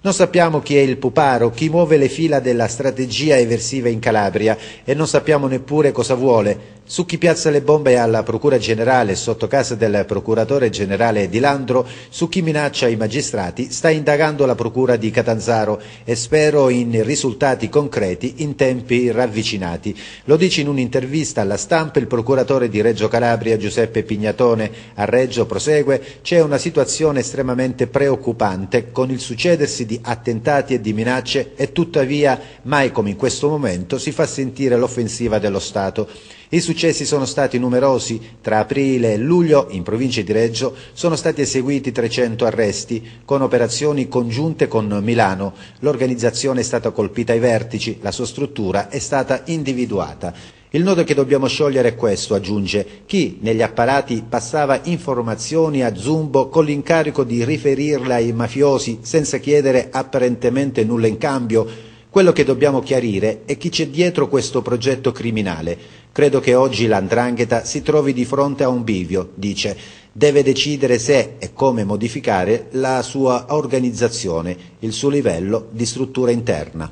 Non sappiamo chi è il puparo, chi muove le fila della strategia eversiva in Calabria e non sappiamo neppure cosa vuole, su chi piazza le bombe alla Procura Generale sotto casa del Procuratore Generale Di Landro, su chi minaccia i magistrati, sta indagando la Procura di Catanzaro e spero in risultati concreti in tempi ravvicinati. Lo dice in un'intervista alla stampa il Procuratore di Reggio Calabria Giuseppe Pignatone. A Reggio, prosegue, c'è una situazione estremamente preoccupante con il succedersi di attentati e di minacce e tuttavia mai come in questo momento si fa sentire l'offensiva dello Stato. I successi sono stati numerosi, tra aprile e luglio in provincia di Reggio sono stati eseguiti 300 arresti con operazioni congiunte con Milano, l'organizzazione è stata colpita ai vertici, la sua struttura è stata individuata. Il nodo che dobbiamo sciogliere è questo, aggiunge, chi negli apparati passava informazioni a Zumbo con l'incarico di riferirle ai mafiosi senza chiedere apparentemente nulla in cambio, quello che dobbiamo chiarire è chi c'è dietro questo progetto criminale. Credo che oggi l'andrangheta si trovi di fronte a un bivio, dice. Deve decidere se e come modificare la sua organizzazione, il suo livello di struttura interna.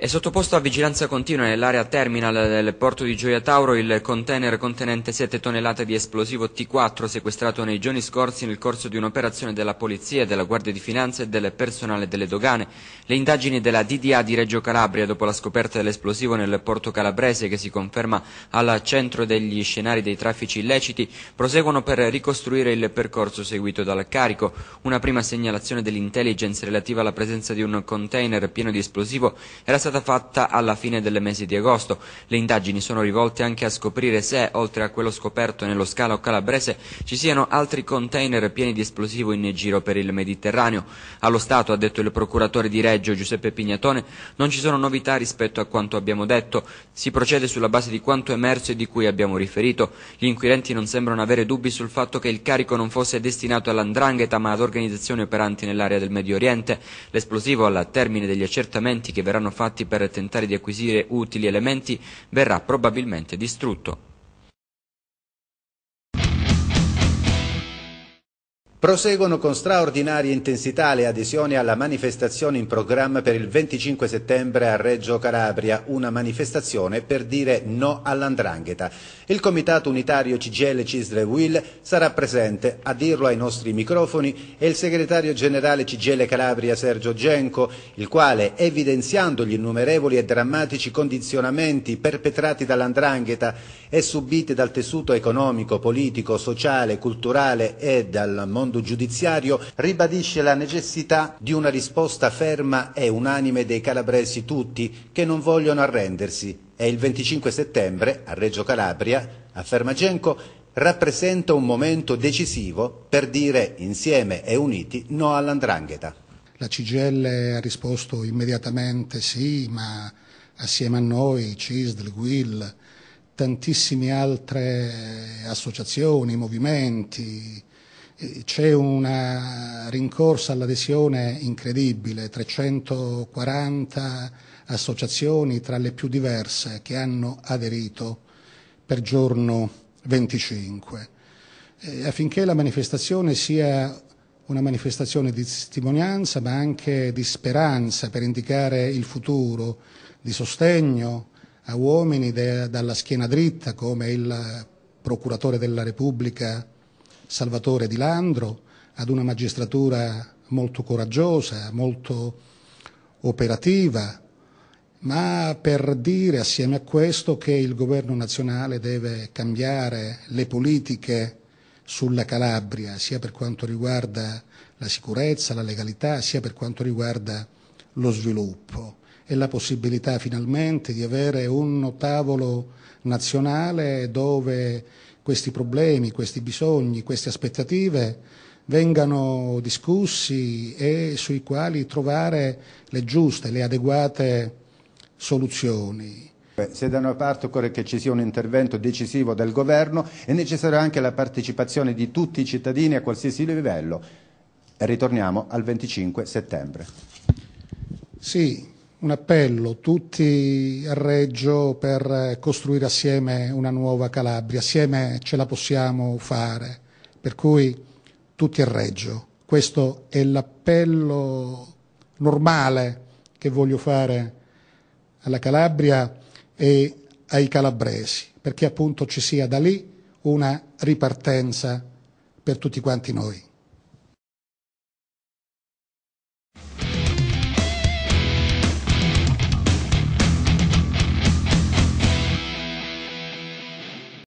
È sottoposto a vigilanza continua nell'area terminal del porto di Gioia Tauro il container contenente 7 tonnellate di esplosivo T4 sequestrato nei giorni scorsi nel corso di un'operazione della Polizia, della Guardia di Finanza e del personale delle dogane. Le indagini della DDA di Reggio Calabria dopo la scoperta dell'esplosivo nel porto calabrese che si conferma al centro degli scenari dei traffici illeciti proseguono per ricostruire il percorso seguito dal carico. Una prima segnalazione dell'intelligence relativa alla presenza di un container pieno di esplosivo era stata stata fatta alla fine del mese di agosto. Le indagini sono rivolte anche a scoprire se, oltre a quello scoperto nello scalo calabrese, ci siano altri container pieni di esplosivo in giro per il Mediterraneo. Allo Stato, ha detto il procuratore di Reggio Giuseppe Pignatone, non ci sono novità rispetto a quanto abbiamo detto. Si procede sulla base di quanto emerso e di cui abbiamo riferito. Gli inquirenti non sembrano avere dubbi sul fatto che il carico non fosse destinato all'andrangheta ma ad organizzazioni operanti nell'area del Medio Oriente. L'esplosivo, alla termine degli accertamenti che verranno fatti per tentare di acquisire utili elementi verrà probabilmente distrutto. Proseguono con straordinaria intensità le adesioni alla manifestazione in programma per il 25 settembre a Reggio Calabria, una manifestazione per dire no all'andrangheta. Il Comitato Unitario CGL Cisle Will sarà presente, a dirlo ai nostri microfoni, e il segretario generale CGL Calabria Sergio Genco, il quale, evidenziando gli innumerevoli e drammatici condizionamenti perpetrati dall'andrangheta e subiti dal tessuto economico, politico, sociale, culturale e dal mondo sfondo giudiziario, ribadisce la necessità di una risposta ferma e unanime dei calabresi tutti che non vogliono arrendersi e il 25 settembre a Reggio Calabria, afferma Genco, rappresenta un momento decisivo per dire insieme e uniti no all'andrangheta. La CGL ha risposto immediatamente sì, ma assieme a noi, CISDL, GUIL, tantissime altre associazioni, movimenti, c'è una rincorsa all'adesione incredibile, 340 associazioni tra le più diverse che hanno aderito per giorno 25, eh, affinché la manifestazione sia una manifestazione di testimonianza ma anche di speranza per indicare il futuro, di sostegno a uomini de, dalla schiena dritta come il procuratore della Repubblica Salvatore Di Landro, ad una magistratura molto coraggiosa, molto operativa, ma per dire assieme a questo che il governo nazionale deve cambiare le politiche sulla Calabria, sia per quanto riguarda la sicurezza, la legalità, sia per quanto riguarda lo sviluppo e la possibilità finalmente di avere un tavolo nazionale dove questi problemi, questi bisogni, queste aspettative vengano discussi e sui quali trovare le giuste, le adeguate soluzioni. Se da una parte occorre che ci sia un intervento decisivo del governo, è necessaria anche la partecipazione di tutti i cittadini a qualsiasi livello. E ritorniamo al 25 settembre. Sì, un appello tutti a Reggio per costruire assieme una nuova Calabria, assieme ce la possiamo fare, per cui tutti a Reggio. Questo è l'appello normale che voglio fare alla Calabria e ai calabresi, perché appunto ci sia da lì una ripartenza per tutti quanti noi.